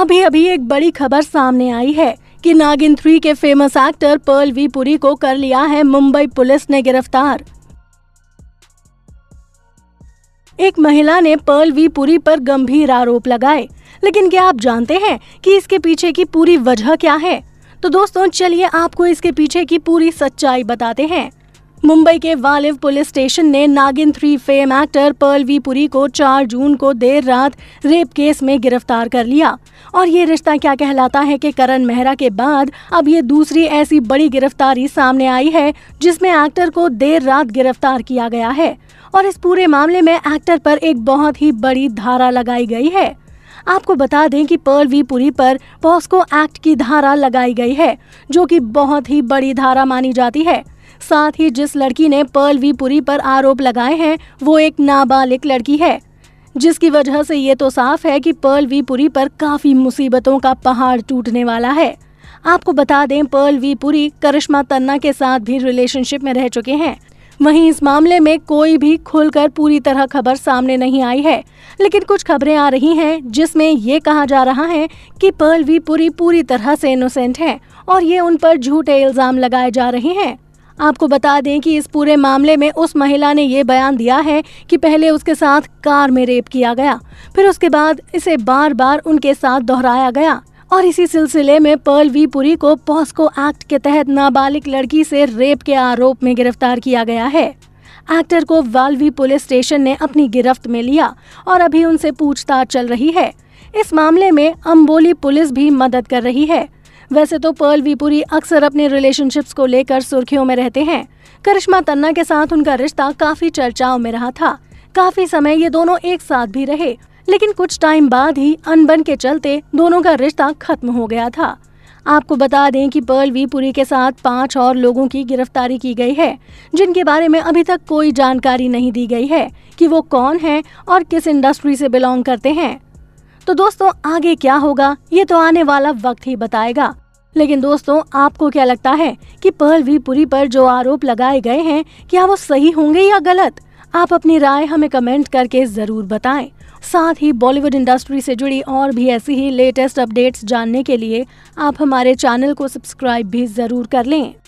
अभी अभी एक बड़ी खबर सामने आई है कि नागिन थ्री के famous actor Pearl V Puri को कर लिया है मुंबई पुलिस ने गिरफ्तार एक महिला ने पर्ल वी पुरी पर गंभीर आरोप लगाए लेकिन क्या आप जानते हैं कि इसके पीछे की पूरी वजह क्या है तो दोस्तों चलिए आपको इसके पीछे की पूरी सच्चाई बताते हैं मुंबई के वालिव पुलिस स्टेशन ने Naagin three fame actor Pearl V Puri को 4 जून को देर रात रेप केस में गिरफ्तार कर लिया और ये रिश्ता क्या कहलाता है कि करण मेहरा के बाद अब ये दूसरी ऐसी बड़ी गिरफ्तारी सामने आई है जिसमें एक्टर को देर रात गिरफ्तार किया गया है और इस पूरे मामले में एक्टर पर एक बहुत ही बड़ी धारा लगाई गई है आपको बता दें कि पर्ल वी पुरी पर पॉस्को एक्ट की धारा लगाई गई है जो कि बहुत ही बड़ी धारा मानी जाती है साथ ही जिस लड़की ने पर्लवी पुरी पर आरोप लगाए हैं वो एक नाबालिग लड़की है जिसकी वजह से ये तो साफ है कि पर्लवी पुरी पर काफी मुसीबतों का पहाड़ टूटने वाला है आपको बता दें पर्ल वी पुरी करिश्मा तन्ना के साथ भी रिलेशनशिप में रह चुके हैं वहीं इस मामले में कोई भी खुलकर पूरी तरह खबर सामने नहीं आई है लेकिन कुछ खबरें आ रही हैं जिसमें ये कहा जा रहा है कि पर्ल वी पुरी पूरी तरह से इनोसेंट हैं और ये उन पर झूठे इल्ज़ाम लगाए जा रहे हैं आपको बता दें कि इस पूरे मामले में उस महिला ने ये बयान दिया है कि पहले उसके साथ कार में रेप किया गया फिर उसके बाद इसे बार बार उनके साथ दोहराया गया और इसी सिलसिले में पर्ल वी पुरी को पॉस्को एक्ट के तहत नाबालिग लड़की से रेप के आरोप में गिरफ्तार किया गया है एक्टर को वाल्वी पुलिस स्टेशन ने अपनी गिरफ्त में लिया और अभी उनसे पूछताछ चल रही है इस मामले में अम्बोली पुलिस भी मदद कर रही है वैसे तो पर्ल वीपुरी अक्सर अपने रिलेशनशिप्स को लेकर सुर्खियों में रहते हैं करिश्मा तन्ना के साथ उनका रिश्ता काफी चर्चाओं में रहा था काफी समय ये दोनों एक साथ भी रहे लेकिन कुछ टाइम बाद ही अनबन के चलते दोनों का रिश्ता खत्म हो गया था आपको बता दें कि पर्ल वीपुरी के साथ पांच और लोगों की गिरफ्तारी की गई है जिनके बारे में अभी तक कोई जानकारी नहीं दी गई है कि वो कौन हैं और किस इंडस्ट्री से बिलोंग करते हैं तो दोस्तों आगे क्या होगा ये तो आने वाला वक्त ही बताएगा लेकिन दोस्तों आपको क्या लगता है कि पर्ल वी पुरी पर जो आरोप लगाए गए हैं क्या वो सही होंगे या गलत आप अपनी राय हमें कमेंट करके जरूर बताएं साथ ही बॉलीवुड इंडस्ट्री से जुड़ी और भी ऐसी ही लेटेस्ट अपडेट्स जानने के लिए आप हमारे चैनल को सब्सक्राइब भी जरूर कर लें